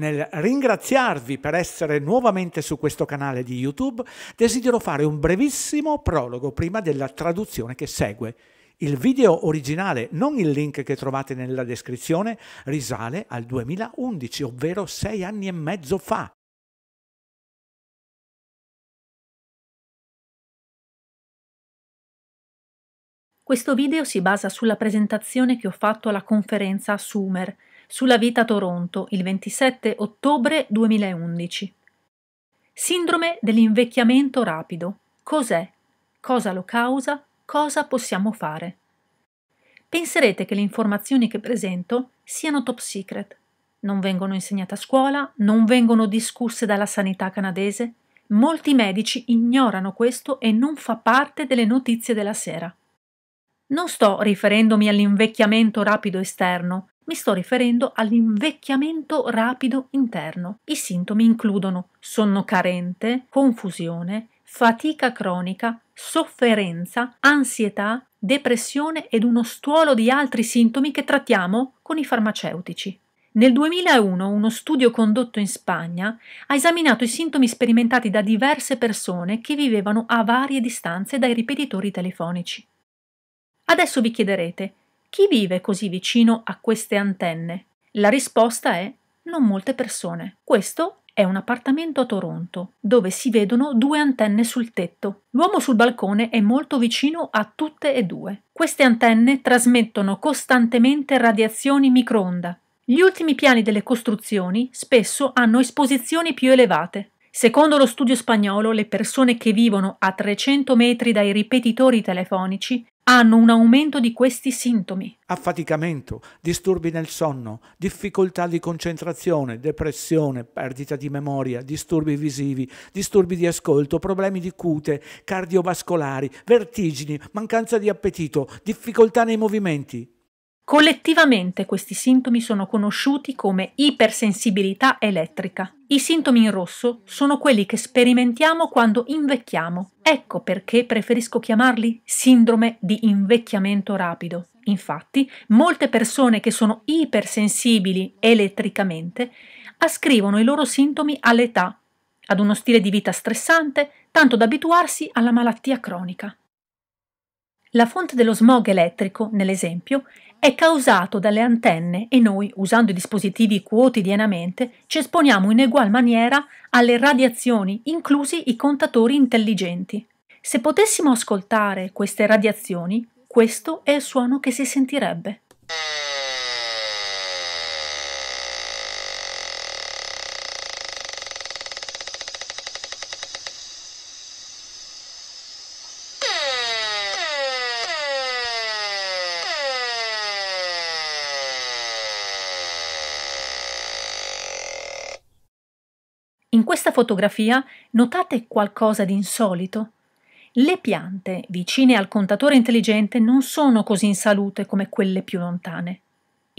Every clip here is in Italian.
Nel ringraziarvi per essere nuovamente su questo canale di YouTube, desidero fare un brevissimo prologo prima della traduzione che segue. Il video originale, non il link che trovate nella descrizione, risale al 2011, ovvero sei anni e mezzo fa. Questo video si basa sulla presentazione che ho fatto alla conferenza Sumer, sulla vita a Toronto il 27 ottobre 2011. Sindrome dell'invecchiamento rapido. Cos'è? Cosa lo causa? Cosa possiamo fare? Penserete che le informazioni che presento siano top secret. Non vengono insegnate a scuola, non vengono discusse dalla sanità canadese. Molti medici ignorano questo e non fa parte delle notizie della sera. Non sto riferendomi all'invecchiamento rapido esterno, mi sto riferendo all'invecchiamento rapido interno. I sintomi includono sonno carente, confusione, fatica cronica, sofferenza, ansietà, depressione ed uno stuolo di altri sintomi che trattiamo con i farmaceutici. Nel 2001 uno studio condotto in Spagna ha esaminato i sintomi sperimentati da diverse persone che vivevano a varie distanze dai ripetitori telefonici. Adesso vi chiederete chi vive così vicino a queste antenne? La risposta è non molte persone. Questo è un appartamento a Toronto, dove si vedono due antenne sul tetto. L'uomo sul balcone è molto vicino a tutte e due. Queste antenne trasmettono costantemente radiazioni microonda. Gli ultimi piani delle costruzioni spesso hanno esposizioni più elevate. Secondo lo studio spagnolo, le persone che vivono a 300 metri dai ripetitori telefonici hanno un aumento di questi sintomi. Affaticamento, disturbi nel sonno, difficoltà di concentrazione, depressione, perdita di memoria, disturbi visivi, disturbi di ascolto, problemi di cute, cardiovascolari, vertigini, mancanza di appetito, difficoltà nei movimenti, Collettivamente questi sintomi sono conosciuti come ipersensibilità elettrica. I sintomi in rosso sono quelli che sperimentiamo quando invecchiamo. Ecco perché preferisco chiamarli sindrome di invecchiamento rapido. Infatti, molte persone che sono ipersensibili elettricamente ascrivono i loro sintomi all'età, ad uno stile di vita stressante, tanto da abituarsi alla malattia cronica. La fonte dello smog elettrico, nell'esempio, è causato dalle antenne e noi, usando i dispositivi quotidianamente, ci esponiamo in egual maniera alle radiazioni, inclusi i contatori intelligenti. Se potessimo ascoltare queste radiazioni, questo è il suono che si sentirebbe. questa fotografia notate qualcosa di insolito? Le piante vicine al contatore intelligente non sono così in salute come quelle più lontane.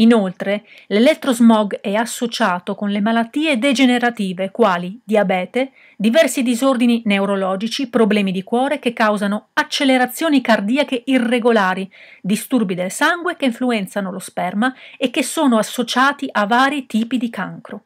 Inoltre, l'elettrosmog è associato con le malattie degenerative quali diabete, diversi disordini neurologici, problemi di cuore che causano accelerazioni cardiache irregolari, disturbi del sangue che influenzano lo sperma e che sono associati a vari tipi di cancro.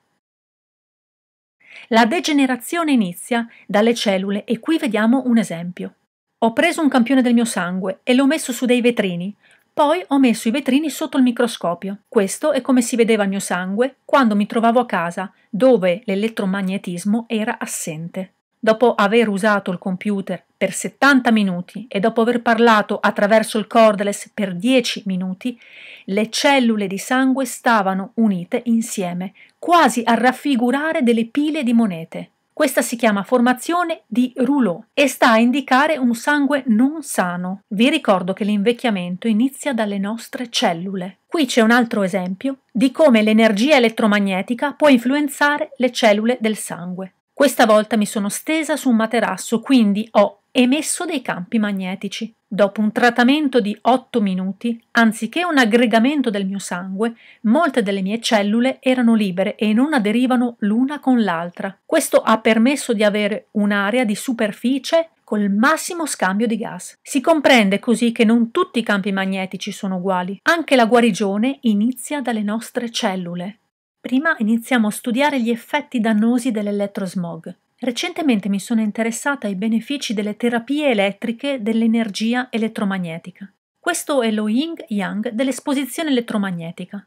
La degenerazione inizia dalle cellule e qui vediamo un esempio. Ho preso un campione del mio sangue e l'ho messo su dei vetrini, poi ho messo i vetrini sotto il microscopio. Questo è come si vedeva il mio sangue quando mi trovavo a casa, dove l'elettromagnetismo era assente. Dopo aver usato il computer per 70 minuti e dopo aver parlato attraverso il cordless per 10 minuti, le cellule di sangue stavano unite insieme, quasi a raffigurare delle pile di monete. Questa si chiama formazione di rouleau e sta a indicare un sangue non sano. Vi ricordo che l'invecchiamento inizia dalle nostre cellule. Qui c'è un altro esempio di come l'energia elettromagnetica può influenzare le cellule del sangue. Questa volta mi sono stesa su un materasso, quindi ho emesso dei campi magnetici. Dopo un trattamento di 8 minuti, anziché un aggregamento del mio sangue, molte delle mie cellule erano libere e non aderivano l'una con l'altra. Questo ha permesso di avere un'area di superficie col massimo scambio di gas. Si comprende così che non tutti i campi magnetici sono uguali. Anche la guarigione inizia dalle nostre cellule. Prima iniziamo a studiare gli effetti dannosi dell'elettrosmog. Recentemente mi sono interessata ai benefici delle terapie elettriche dell'energia elettromagnetica. Questo è lo yin yang dell'esposizione elettromagnetica.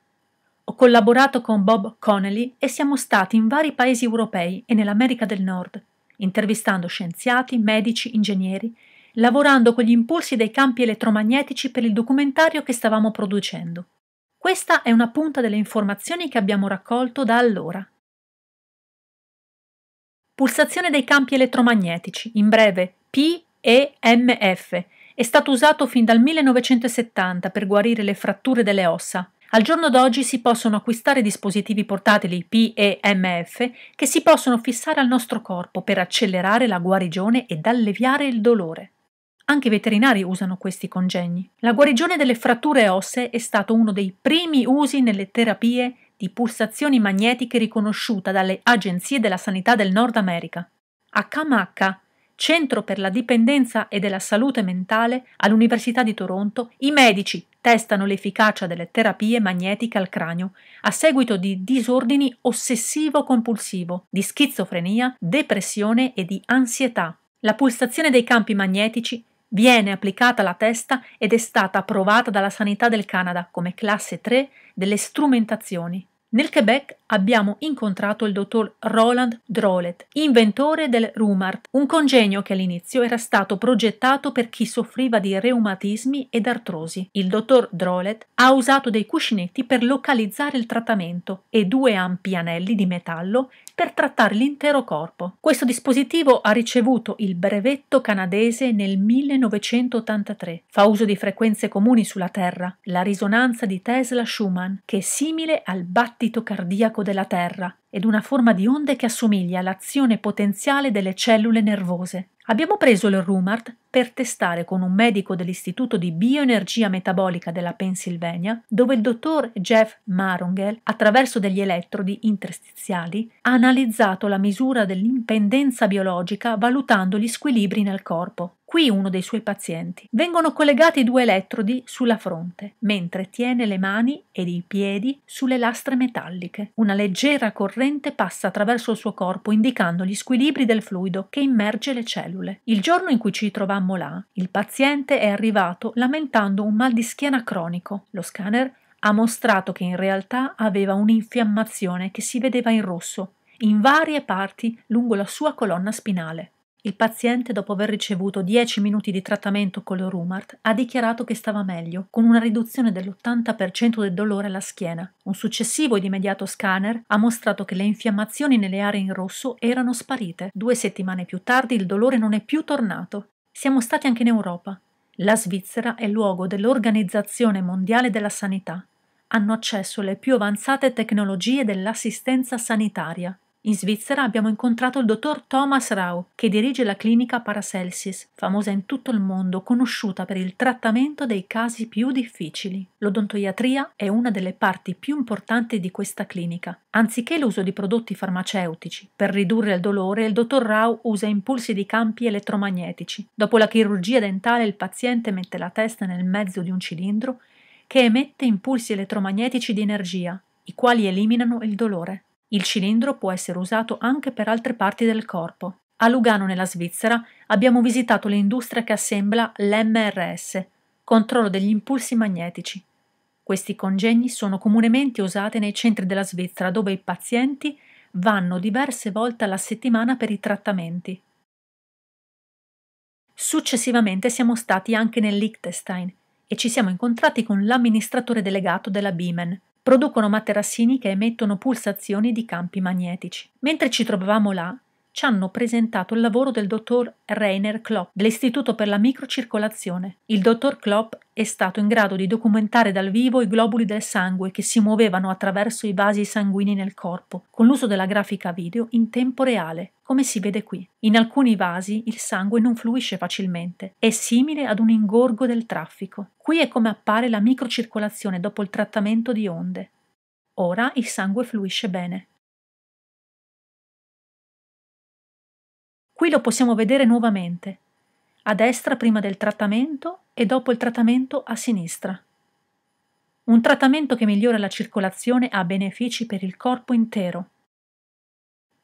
Ho collaborato con Bob Connelly e siamo stati in vari paesi europei e nell'America del Nord, intervistando scienziati, medici, ingegneri, lavorando con gli impulsi dei campi elettromagnetici per il documentario che stavamo producendo. Questa è una punta delle informazioni che abbiamo raccolto da allora. Pulsazione dei campi elettromagnetici, in breve PEMF, è stato usato fin dal 1970 per guarire le fratture delle ossa. Al giorno d'oggi si possono acquistare dispositivi portatili PEMF che si possono fissare al nostro corpo per accelerare la guarigione ed alleviare il dolore. Anche i veterinari usano questi congegni. La guarigione delle fratture ossee è stato uno dei primi usi nelle terapie di pulsazioni magnetiche riconosciuta dalle agenzie della sanità del Nord America. A Kamaka, Centro per la dipendenza e della salute mentale all'Università di Toronto, i medici testano l'efficacia delle terapie magnetiche al cranio a seguito di disordini ossessivo-compulsivo, di schizofrenia, depressione e di ansietà. La pulsazione dei campi magnetici Viene applicata alla testa ed è stata approvata dalla Sanità del Canada come classe 3 delle strumentazioni. Nel Quebec abbiamo incontrato il dottor Roland Drolet, inventore del Rumart, un congegno che all'inizio era stato progettato per chi soffriva di reumatismi ed artrosi. Il dottor Drolet ha usato dei cuscinetti per localizzare il trattamento e due ampi anelli di metallo per trattare l'intero corpo. Questo dispositivo ha ricevuto il brevetto canadese nel 1983. Fa uso di frequenze comuni sulla Terra, la risonanza di Tesla-Schumann, che è simile al battito cardiaco della Terra, ed una forma di onde che assomiglia all'azione potenziale delle cellule nervose. Abbiamo preso il Rumart per testare con un medico dell'Istituto di Bioenergia Metabolica della Pennsylvania, dove il dottor Jeff Marongel, attraverso degli elettrodi interstiziali, ha analizzato la misura dell'impendenza biologica valutando gli squilibri nel corpo qui uno dei suoi pazienti. Vengono collegati due elettrodi sulla fronte, mentre tiene le mani ed i piedi sulle lastre metalliche. Una leggera corrente passa attraverso il suo corpo indicando gli squilibri del fluido che immerge le cellule. Il giorno in cui ci trovammo là, il paziente è arrivato lamentando un mal di schiena cronico. Lo scanner ha mostrato che in realtà aveva un'infiammazione che si vedeva in rosso in varie parti lungo la sua colonna spinale. Il paziente, dopo aver ricevuto 10 minuti di trattamento con lo Rumart, ha dichiarato che stava meglio, con una riduzione dell'80% del dolore alla schiena. Un successivo ed immediato scanner ha mostrato che le infiammazioni nelle aree in rosso erano sparite. Due settimane più tardi il dolore non è più tornato. Siamo stati anche in Europa. La Svizzera è luogo dell'Organizzazione Mondiale della Sanità. Hanno accesso alle più avanzate tecnologie dell'assistenza sanitaria. In Svizzera abbiamo incontrato il dottor Thomas Rau, che dirige la clinica Paracelsis, famosa in tutto il mondo, conosciuta per il trattamento dei casi più difficili. L'odontoiatria è una delle parti più importanti di questa clinica. Anziché l'uso di prodotti farmaceutici per ridurre il dolore, il dottor Rau usa impulsi di campi elettromagnetici. Dopo la chirurgia dentale il paziente mette la testa nel mezzo di un cilindro che emette impulsi elettromagnetici di energia, i quali eliminano il dolore. Il cilindro può essere usato anche per altre parti del corpo. A Lugano, nella Svizzera, abbiamo visitato l'industria che assembla l'MRS, controllo degli impulsi magnetici. Questi congegni sono comunemente usati nei centri della Svizzera dove i pazienti vanno diverse volte alla settimana per i trattamenti. Successivamente siamo stati anche nel Liechtenstein e ci siamo incontrati con l'amministratore delegato della Bimen, producono materassini che emettono pulsazioni di campi magnetici. Mentre ci trovavamo là, ci hanno presentato il lavoro del dottor Rainer Klopp dell'Istituto per la microcircolazione. Il dottor Klopp è stato in grado di documentare dal vivo i globuli del sangue che si muovevano attraverso i vasi sanguigni nel corpo, con l'uso della grafica video in tempo reale, come si vede qui. In alcuni vasi il sangue non fluisce facilmente, è simile ad un ingorgo del traffico. Qui è come appare la microcircolazione dopo il trattamento di onde. Ora il sangue fluisce bene. Qui lo possiamo vedere nuovamente. A destra prima del trattamento e dopo il trattamento a sinistra. Un trattamento che migliora la circolazione ha benefici per il corpo intero.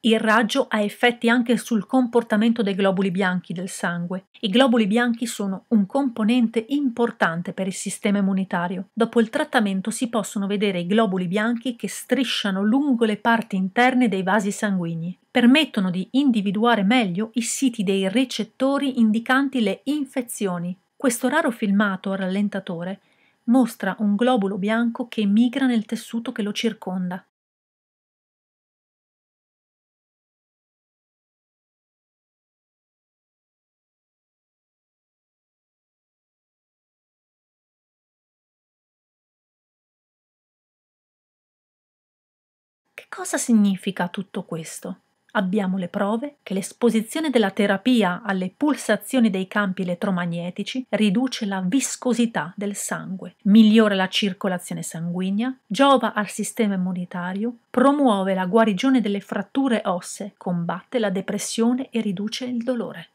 Il raggio ha effetti anche sul comportamento dei globuli bianchi del sangue. I globuli bianchi sono un componente importante per il sistema immunitario. Dopo il trattamento si possono vedere i globuli bianchi che strisciano lungo le parti interne dei vasi sanguigni. Permettono di individuare meglio i siti dei recettori indicanti le infezioni. Questo raro filmato rallentatore mostra un globulo bianco che migra nel tessuto che lo circonda. cosa significa tutto questo? Abbiamo le prove che l'esposizione della terapia alle pulsazioni dei campi elettromagnetici riduce la viscosità del sangue, migliora la circolazione sanguigna, giova al sistema immunitario, promuove la guarigione delle fratture ossee, combatte la depressione e riduce il dolore.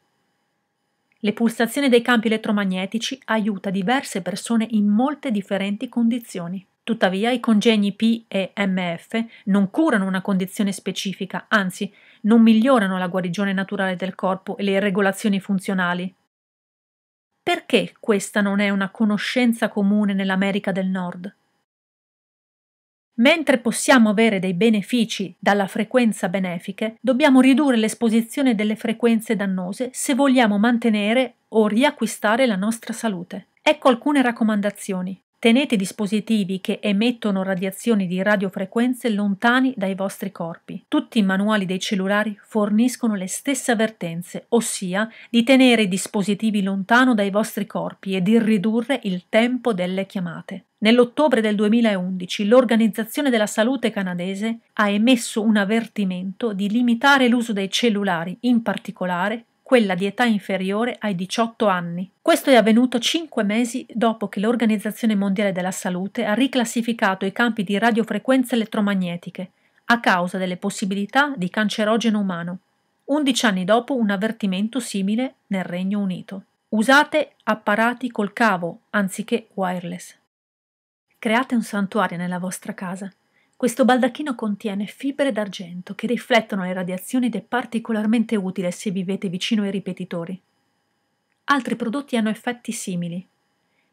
Le pulsazioni dei campi elettromagnetici aiuta diverse persone in molte differenti condizioni. Tuttavia i congegni P e MF non curano una condizione specifica, anzi non migliorano la guarigione naturale del corpo e le regolazioni funzionali. Perché questa non è una conoscenza comune nell'America del Nord? Mentre possiamo avere dei benefici dalla frequenza benefiche, dobbiamo ridurre l'esposizione delle frequenze dannose se vogliamo mantenere o riacquistare la nostra salute. Ecco alcune raccomandazioni. Tenete dispositivi che emettono radiazioni di radiofrequenze lontani dai vostri corpi. Tutti i manuali dei cellulari forniscono le stesse avvertenze, ossia di tenere i dispositivi lontano dai vostri corpi e di ridurre il tempo delle chiamate. Nell'ottobre del 2011 l'Organizzazione della Salute canadese ha emesso un avvertimento di limitare l'uso dei cellulari, in particolare quella di età inferiore ai 18 anni. Questo è avvenuto cinque mesi dopo che l'Organizzazione Mondiale della Salute ha riclassificato i campi di radiofrequenze elettromagnetiche a causa delle possibilità di cancerogeno umano. Undici anni dopo un avvertimento simile nel Regno Unito. Usate apparati col cavo anziché wireless. Create un santuario nella vostra casa. Questo baldacchino contiene fibre d'argento che riflettono le radiazioni ed è particolarmente utile se vivete vicino ai ripetitori. Altri prodotti hanno effetti simili.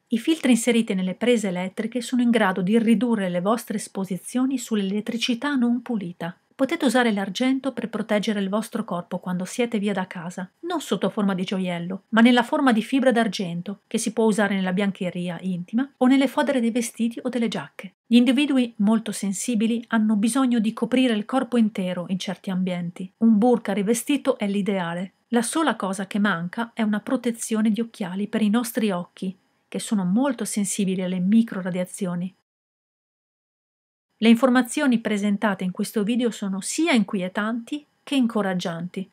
I filtri inseriti nelle prese elettriche sono in grado di ridurre le vostre esposizioni sull'elettricità non pulita potete usare l'argento per proteggere il vostro corpo quando siete via da casa, non sotto forma di gioiello, ma nella forma di fibra d'argento che si può usare nella biancheria intima o nelle fodere dei vestiti o delle giacche. Gli individui molto sensibili hanno bisogno di coprire il corpo intero in certi ambienti. Un burka rivestito è l'ideale. La sola cosa che manca è una protezione di occhiali per i nostri occhi, che sono molto sensibili alle micro radiazioni. Le informazioni presentate in questo video sono sia inquietanti che incoraggianti.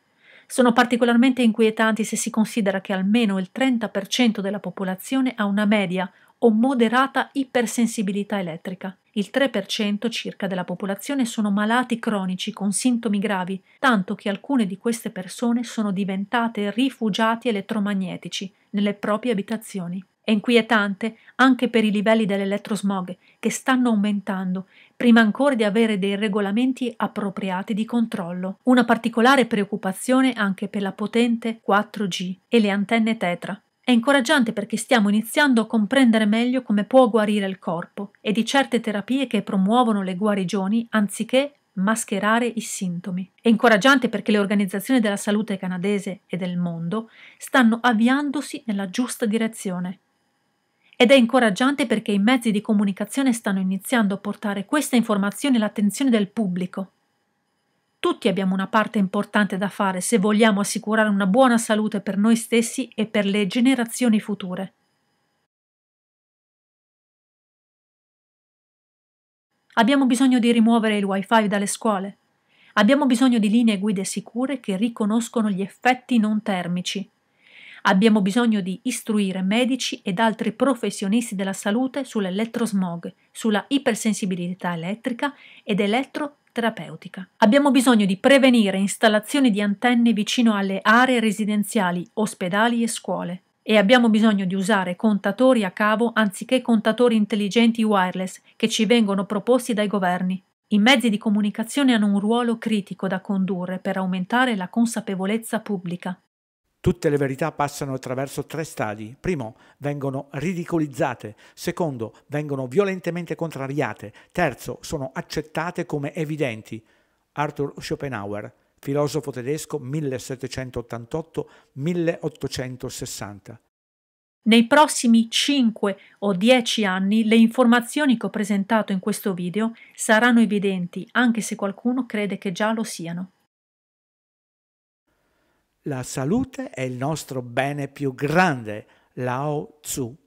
Sono particolarmente inquietanti se si considera che almeno il 30% della popolazione ha una media o moderata ipersensibilità elettrica. Il 3% circa della popolazione sono malati cronici con sintomi gravi, tanto che alcune di queste persone sono diventate rifugiati elettromagnetici nelle proprie abitazioni. È inquietante anche per i livelli dell'elettrosmog che stanno aumentando prima ancora di avere dei regolamenti appropriati di controllo. Una particolare preoccupazione anche per la potente 4G e le antenne tetra. È incoraggiante perché stiamo iniziando a comprendere meglio come può guarire il corpo e di certe terapie che promuovono le guarigioni anziché mascherare i sintomi. È incoraggiante perché le organizzazioni della salute canadese e del mondo stanno avviandosi nella giusta direzione. Ed è incoraggiante perché i mezzi di comunicazione stanno iniziando a portare questa informazione all'attenzione del pubblico. Tutti abbiamo una parte importante da fare se vogliamo assicurare una buona salute per noi stessi e per le generazioni future. Abbiamo bisogno di rimuovere il wifi dalle scuole. Abbiamo bisogno di linee guide sicure che riconoscono gli effetti non termici Abbiamo bisogno di istruire medici ed altri professionisti della salute sull'elettrosmog, sulla ipersensibilità elettrica ed elettroterapeutica. Abbiamo bisogno di prevenire installazioni di antenne vicino alle aree residenziali, ospedali e scuole. E abbiamo bisogno di usare contatori a cavo anziché contatori intelligenti wireless che ci vengono proposti dai governi. I mezzi di comunicazione hanno un ruolo critico da condurre per aumentare la consapevolezza pubblica. Tutte le verità passano attraverso tre stadi. Primo, vengono ridicolizzate. Secondo, vengono violentemente contrariate. Terzo, sono accettate come evidenti. Arthur Schopenhauer, filosofo tedesco 1788-1860. Nei prossimi 5 o 10 anni le informazioni che ho presentato in questo video saranno evidenti, anche se qualcuno crede che già lo siano. La salute è il nostro bene più grande, Lao Tzu.